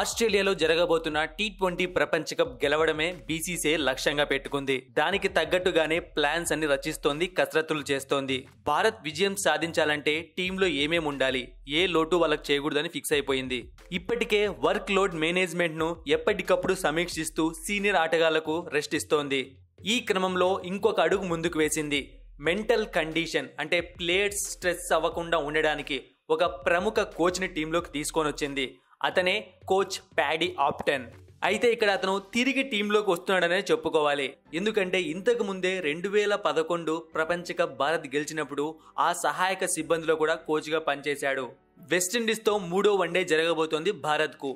ఆస్ట్రేలియాలో జరగబోతున్న T twenty ప్రపంచ కప్ గెలవడమే బీసీసీఐ లక్ష్యంగా పెట్టుకుంది దానికి తగ్గట్టుగానే ప్లాన్స్ అన్ని రచిస్తోంది కసరత్తులు చేస్తోంది భారత్ విజయం సాధించాలంటే టీంలో ఏమేమి ఉండాలి ఏ లోటు వాళ్ళకి చేయకూడదని ఫిక్స్ అయిపోయింది ఇప్పటికే వర్క్ లోడ్ మేనేజ్మెంట్ ను ఎప్పటికప్పుడు సమీక్షిస్తూ సీనియర్ ఆటగాళ్లకు రెస్ట్ ఇస్తోంది ఈ క్రమంలో ఇంకొక అడుగు ముందుకు వేసింది మెంటల్ కండిషన్ అంటే ప్లేయర్స్ స్ట్రెస్ అవ్వకుండా ఉండడానికి ఒక ప్రముఖ కోచ్ని టీంలోకి తీసుకొని వచ్చింది అతనే కోచ్ ప్యాడీ ఆప్టన్ అయితే ఇక్కడ అతను తిరిగి టీంలోకి వస్తున్నాడనే చెప్పుకోవాలి ఎందుకంటే ఇంతకు ముందే రెండు వేల పదకొండు ప్రపంచ కప్ భారత్ గెలిచినప్పుడు ఆ సహాయక సిబ్బందిలో కూడా కోచ్గా పనిచేశాడు వెస్టిండీస్తో మూడో వన్డే జరగబోతోంది భారత్కు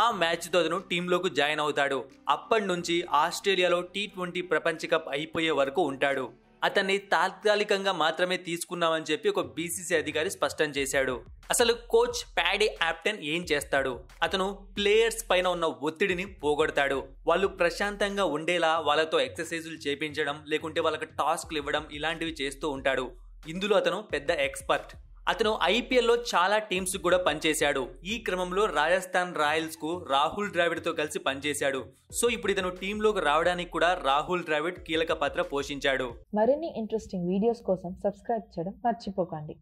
ఆ మ్యాచ్తో అతను టీంలోకి జాయిన్ అవుతాడు అప్పటి నుంచి ఆస్ట్రేలియాలో టీ ట్వంటీ ప్రపంచ కప్ అయిపోయే వరకు ఉంటాడు అతన్ని తాత్కాలికంగా మాత్రమే తీసుకున్నామని చెప్పి ఒక బీసీసీ అధికారి స్పష్టం చేశాడు అసలు కోచ్ ప్యాడీ యాప్టెన్ ఏం చేస్తాడు అతను ప్లేయర్స్ పైన ఉన్న ఒత్తిడిని పోగొడతాడు వాళ్ళు ప్రశాంతంగా ఉండేలా వాళ్ళతో ఎక్సర్సైజులు చేపించడం లేకుంటే వాళ్ళకి టాస్క్లు ఇవ్వడం ఇలాంటివి చేస్తూ ఉంటాడు ఇందులో అతను పెద్ద ఎక్స్పర్ట్ అతను ఐపీఎల్లో చాలా టీమ్స్ కూడా పనిచేశాడు ఈ క్రమంలో రాజస్థాన్ రాయల్స్కు రాహుల్ ద్రావిడ్తో కలిసి పనిచేశాడు సో ఇప్పుడు ఇతను టీంలోకి రావడానికి కూడా రాహుల్ ద్రావిడ్ కీలక పాత్ర పోషించాడు మరిన్ని ఇంట్రెస్టింగ్ వీడియోస్ కోసం సబ్స్క్రైబ్ చేయడం మర్చిపోకండి